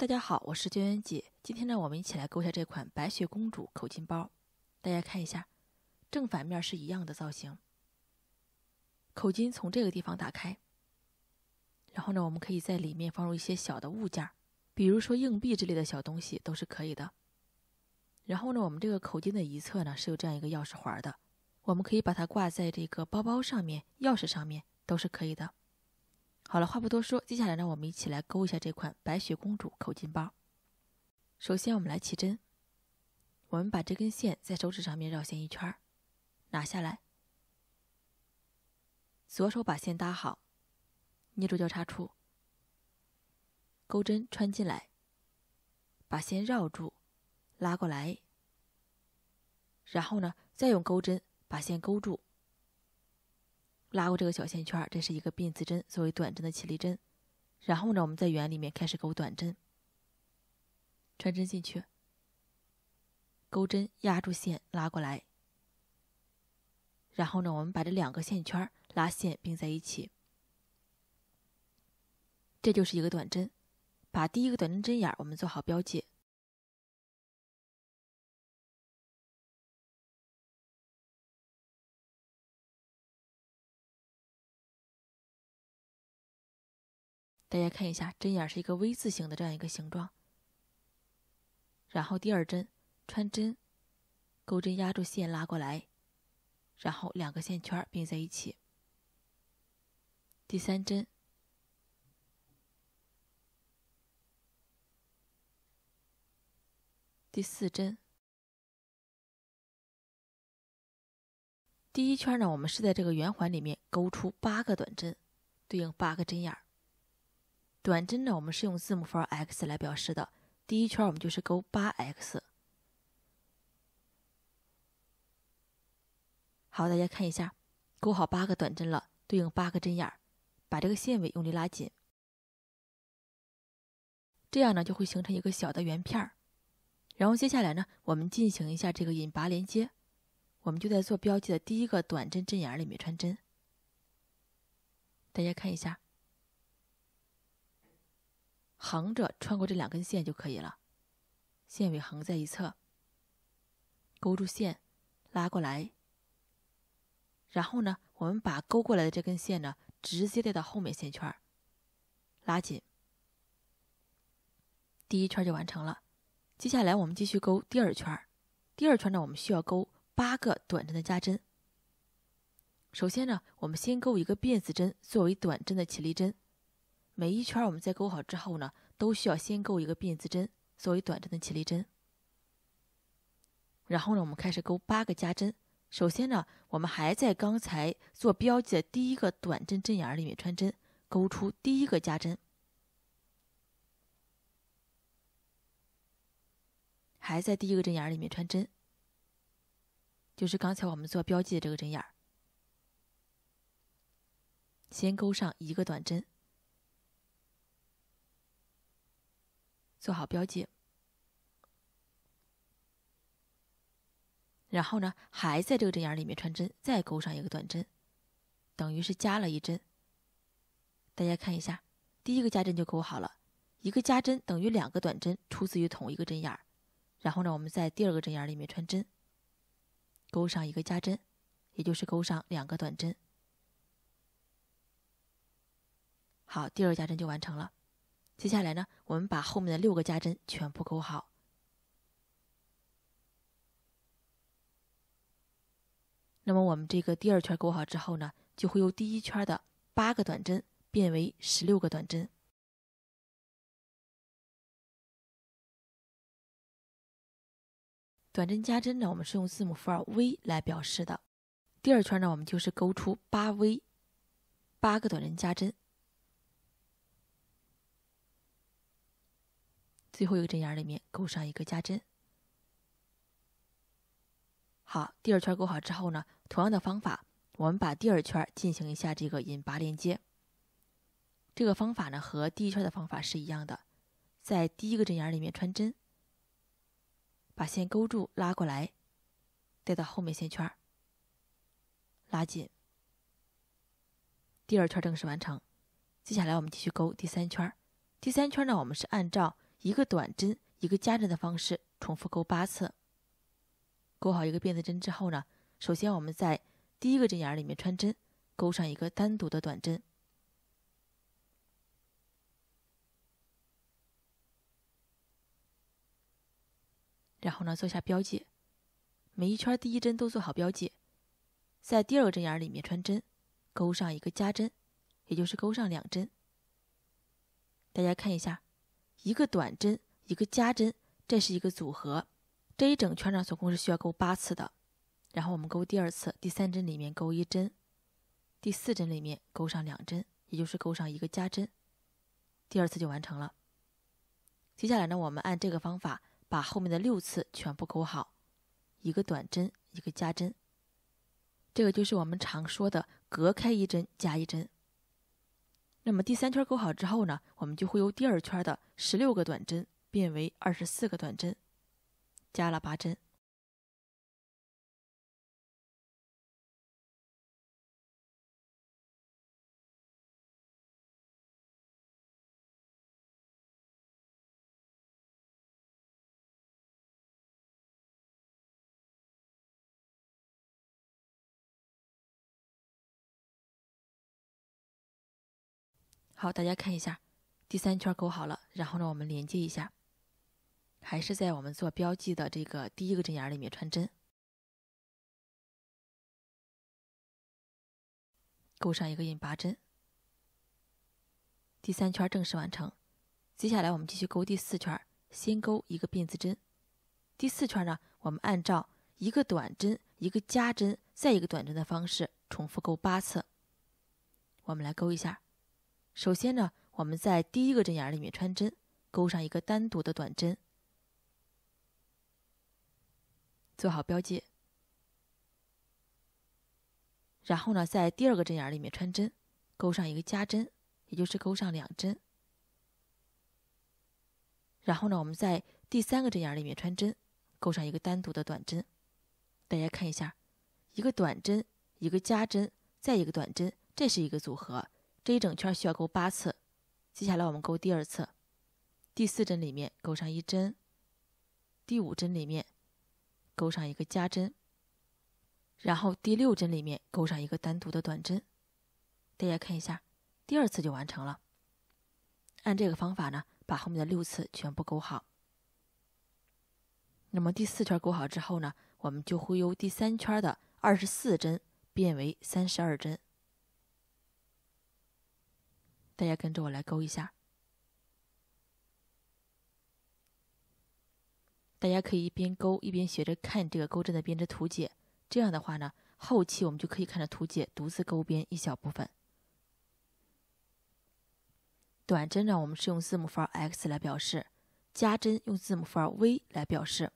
大家好，我是娟娟姐。今天呢，我们一起来钩下这款白雪公主口金包。大家看一下，正反面是一样的造型。口金从这个地方打开，然后呢，我们可以在里面放入一些小的物件，比如说硬币之类的小东西都是可以的。然后呢，我们这个口金的一侧呢是有这样一个钥匙环的，我们可以把它挂在这个包包上面、钥匙上面都是可以的。好了，话不多说，接下来让我们一起来钩一下这款白雪公主口金包。首先，我们来起针，我们把这根线在手指上面绕线一圈儿，拿下来，左手把线搭好，捏住交叉处，钩针穿进来，把线绕住，拉过来，然后呢，再用钩针把线勾住。拉过这个小线圈，这是一个辫子针，作为短针的起立针。然后呢，我们在圆里面开始勾短针，穿针进去，钩针压住线，拉过来。然后呢，我们把这两个线圈拉线并在一起，这就是一个短针。把第一个短针针眼我们做好标记。大家看一下，针眼是一个 V 字形的这样一个形状。然后第二针穿针，钩针压住线拉过来，然后两个线圈并在一起。第三针，第四针，第一圈呢，我们是在这个圆环里面钩出八个短针，对应八个针眼儿。短针呢，我们是用字母符号 x 来表示的。第一圈我们就是勾八 x。好，大家看一下，勾好八个短针了，对应八个针眼儿，把这个线尾用力拉紧，这样呢就会形成一个小的圆片儿。然后接下来呢，我们进行一下这个引拔连接，我们就在做标记的第一个短针针眼里面穿针。大家看一下。横着穿过这两根线就可以了，线尾横在一侧，勾住线，拉过来。然后呢，我们把勾过来的这根线呢，直接带到后面线圈，拉紧。第一圈就完成了。接下来我们继续勾第二圈，第二圈呢，我们需要勾八个短针的加针。首先呢，我们先勾一个辫子针作为短针的起立针。每一圈我们在钩好之后呢，都需要先钩一个辫子针作为短针的起立针。然后呢，我们开始钩八个加针。首先呢，我们还在刚才做标记的第一个短针针眼里面穿针，钩出第一个加针。还在第一个针眼里面穿针，就是刚才我们做标记的这个针眼儿，先钩上一个短针。做好标记，然后呢，还在这个针眼里面穿针，再钩上一个短针，等于是加了一针。大家看一下，第一个加针就钩好了，一个加针等于两个短针，出自于同一个针眼儿。然后呢，我们在第二个针眼里面穿针，钩上一个加针，也就是钩上两个短针。好，第二个加针就完成了。接下来呢，我们把后面的六个加针全部钩好。那么我们这个第二圈钩好之后呢，就会由第一圈的八个短针变为十六个短针。短针加针呢，我们是用字母符号 V 来表示的。第二圈呢，我们就是勾出八 V，八个短针加针。最后一个针眼里面勾上一个加针。好，第二圈勾好之后呢，同样的方法，我们把第二圈进行一下这个引拔连接。这个方法呢和第一圈的方法是一样的，在第一个针眼里面穿针，把线勾住拉过来，带到后面线圈，拉紧。第二圈正式完成。接下来我们继续勾第三圈。第三圈呢，我们是按照。一个短针，一个加针的方式，重复钩八次。钩好一个辫子针之后呢，首先我们在第一个针眼里面穿针，钩上一个单独的短针。然后呢，做下标记，每一圈第一针都做好标记。在第二个针眼里面穿针，钩上一个加针，也就是钩上两针。大家看一下。一个短针，一个加针，这是一个组合。这一整圈呢，总共是需要钩八次的。然后我们钩第二次，第三针里面钩一针，第四针里面钩上两针，也就是钩上一个加针。第二次就完成了。接下来呢，我们按这个方法把后面的六次全部钩好，一个短针，一个加针。这个就是我们常说的隔开一针加一针。那么第三圈勾好之后呢，我们就会由第二圈的十六个短针变为二十四个短针，加了八针。好，大家看一下，第三圈钩好了，然后呢，我们连接一下，还是在我们做标记的这个第一个针眼里面穿针，钩上一个引拔针。第三圈正式完成，接下来我们继续钩第四圈，先钩一个辫子针。第四圈呢，我们按照一个短针、一个加针、再一个短针的方式，重复钩八次。我们来钩一下。首先呢，我们在第一个针眼里面穿针，钩上一个单独的短针，做好标记。然后呢，在第二个针眼里面穿针，钩上一个加针，也就是钩上两针。然后呢，我们在第三个针眼里面穿针，钩上一个单独的短针。大家看一下，一个短针，一个加针，再一个短针，这是一个组合。这一整圈需要钩八次，接下来我们钩第二次，第四针里面钩上一针，第五针里面钩上一个加针，然后第六针里面钩上一个单独的短针。大家看一下，第二次就完成了。按这个方法呢，把后面的六次全部钩好。那么第四圈钩好之后呢，我们就会由第三圈的二十四针变为三十二针。大家跟着我来勾一下。大家可以一边勾一边学着看这个钩针的编织图解，这样的话呢，后期我们就可以看着图解独自勾编一小部分。短针呢，我们是用字母符号 X 来表示，加针用字母符号 V 来表示。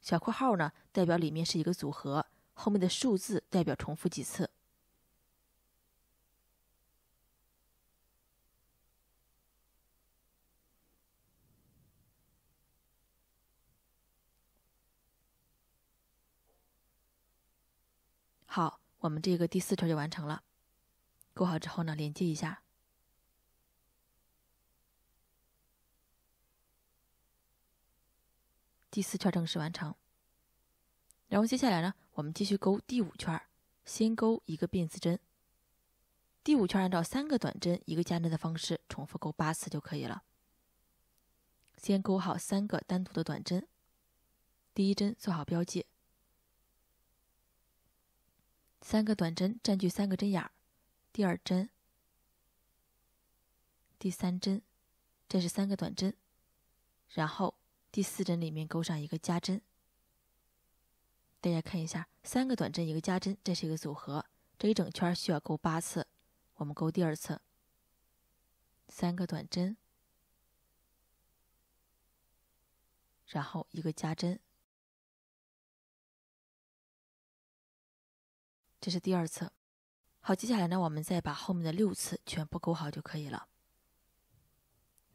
小括号呢，代表里面是一个组合，后面的数字代表重复几次。好，我们这个第四圈就完成了，钩好之后呢，连接一下，第四圈正式完成。然后接下来呢，我们继续钩第五圈，先钩一个辫子针。第五圈按照三个短针一个加针的方式，重复钩八次就可以了。先钩好三个单独的短针，第一针做好标记。三个短针占据三个针眼儿，第二针、第三针，这是三个短针，然后第四针里面钩上一个加针。大家看一下，三个短针一个加针，这是一个组合。这一整圈需要钩八次，我们钩第二次，三个短针，然后一个加针。这是第二次，好，接下来呢，我们再把后面的六次全部钩好就可以了。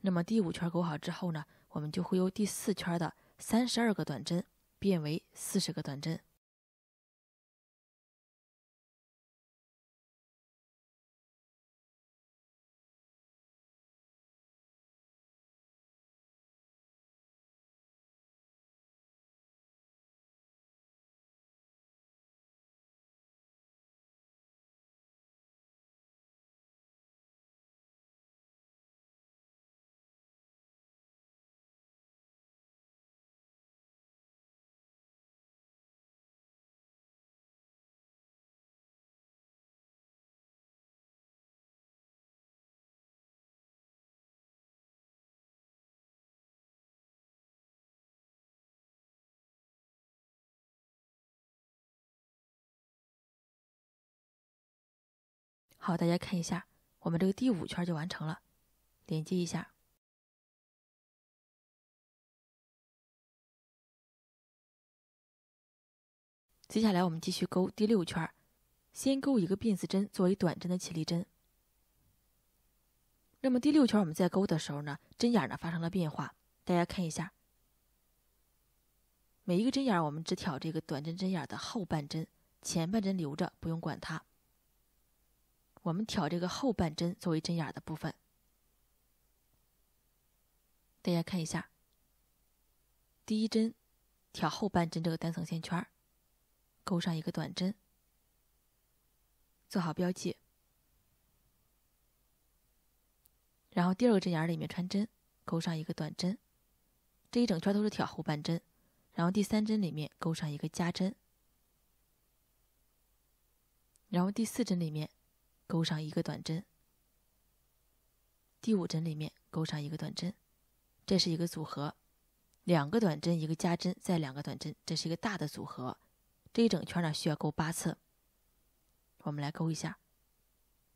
那么第五圈钩好之后呢，我们就会由第四圈的三十二个短针变为四十个短针。好，大家看一下，我们这个第五圈就完成了，连接一下。接下来我们继续勾第六圈，先勾一个辫子针作为短针的起立针。那么第六圈我们在勾的时候呢，针眼呢发生了变化，大家看一下，每一个针眼我们只挑这个短针针眼的后半针，前半针留着不用管它。我们挑这个后半针作为针眼的部分，大家看一下。第一针挑后半针这个单层线圈儿，钩上一个短针，做好标记。然后第二个针眼里面穿针，钩上一个短针。这一整圈都是挑后半针，然后第三针里面钩上一个加针，然后第四针里面。钩上一个短针，第五针里面钩上一个短针，这是一个组合，两个短针一个加针再两个短针，这是一个大的组合。这一整圈呢需要钩八次，我们来钩一下，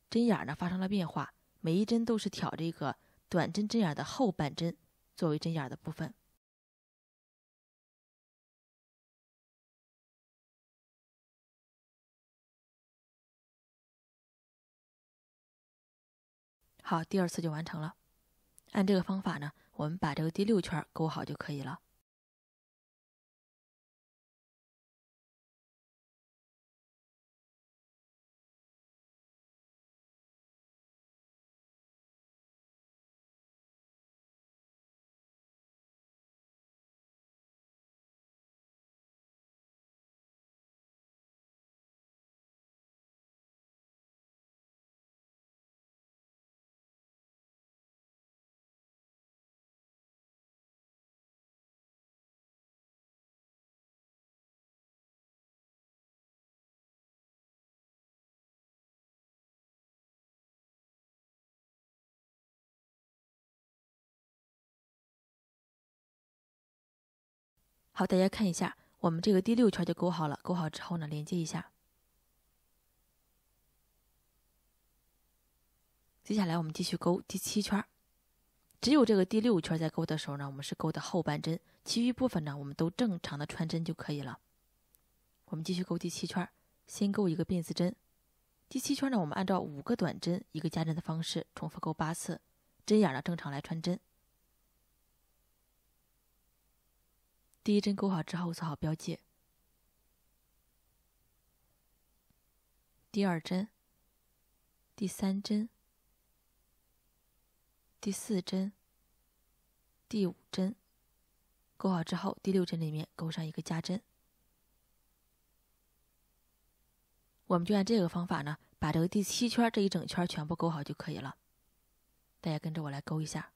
针眼呢发生了变化，每一针都是挑这个短针针眼的后半针作为针眼的部分。好，第二次就完成了。按这个方法呢，我们把这个第六圈勾好就可以了。好，大家看一下，我们这个第六圈就钩好了。钩好之后呢，连接一下。接下来我们继续钩第七圈。只有这个第六圈在钩的时候呢，我们是钩的后半针，其余部分呢，我们都正常的穿针就可以了。我们继续钩第七圈，先钩一个辫子针。第七圈呢，我们按照五个短针一个加针的方式，重复钩八次，针眼呢正常来穿针。第一针钩好之后，做好标记。第二针、第三针、第四针、第五针钩好之后，第六针里面钩上一个加针。我们就按这个方法呢，把这个第七圈这一整圈全部钩好就可以了。大家跟着我来钩一下。